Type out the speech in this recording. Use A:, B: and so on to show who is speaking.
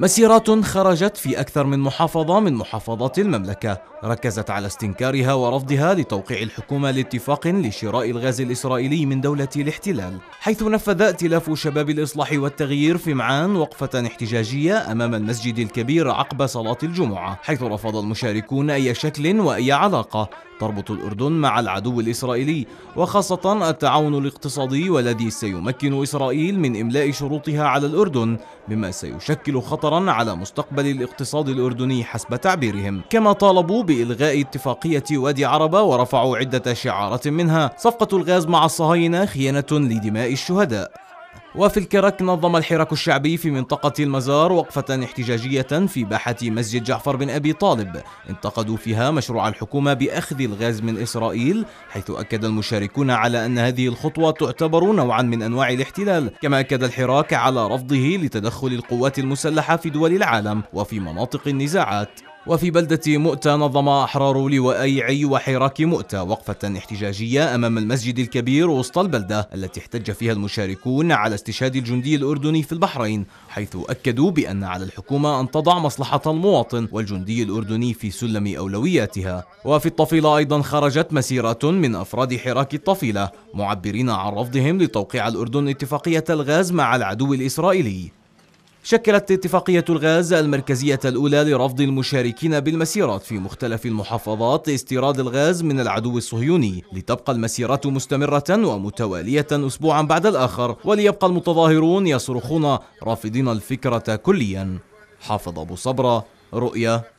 A: مسيرات خرجت في أكثر من محافظة من محافظات المملكة ركزت على استنكارها ورفضها لتوقيع الحكومة لاتفاق لشراء الغاز الإسرائيلي من دولة الاحتلال حيث نفذ ائتلاف شباب الإصلاح والتغيير في معان وقفة احتجاجية أمام المسجد الكبير عقب صلاة الجمعة حيث رفض المشاركون أي شكل وأي علاقة تربط الأردن مع العدو الإسرائيلي وخاصة التعاون الاقتصادي والذي سيمكن إسرائيل من إملاء شروطها على الأردن بما سيشكل خطرا على مستقبل الاقتصاد الأردني حسب تعبيرهم كما طالبوا بإلغاء اتفاقية وادي عربة ورفعوا عدة شعارات منها صفقة الغاز مع الصهاينة خيانة لدماء الشهداء وفي الكرك نظم الحراك الشعبي في منطقة المزار وقفة احتجاجية في باحة مسجد جعفر بن أبي طالب انتقدوا فيها مشروع الحكومة بأخذ الغاز من إسرائيل حيث أكد المشاركون على أن هذه الخطوة تعتبر نوعا من أنواع الاحتلال كما أكد الحراك على رفضه لتدخل القوات المسلحة في دول العالم وفي مناطق النزاعات وفي بلدة مؤتة نظم أحرار عي وحراك مؤتة وقفة احتجاجية أمام المسجد الكبير وسط البلدة التي احتج فيها المشاركون على استشهاد الجندي الأردني في البحرين حيث أكدوا بأن على الحكومة أن تضع مصلحة المواطن والجندي الأردني في سلم أولوياتها وفي الطفيلة أيضا خرجت مسيرة من أفراد حراك الطفيلة معبرين عن رفضهم لتوقيع الأردن اتفاقية الغاز مع العدو الإسرائيلي شكلت اتفاقية الغاز المركزية الأولى لرفض المشاركين بالمسيرات في مختلف المحافظات استيراد الغاز من العدو الصهيوني لتبقى المسيرات مستمرة ومتوالية أسبوعا بعد الآخر وليبقى المتظاهرون يصرخون رافضين الفكرة كليا حافظ أبو صبرة رؤية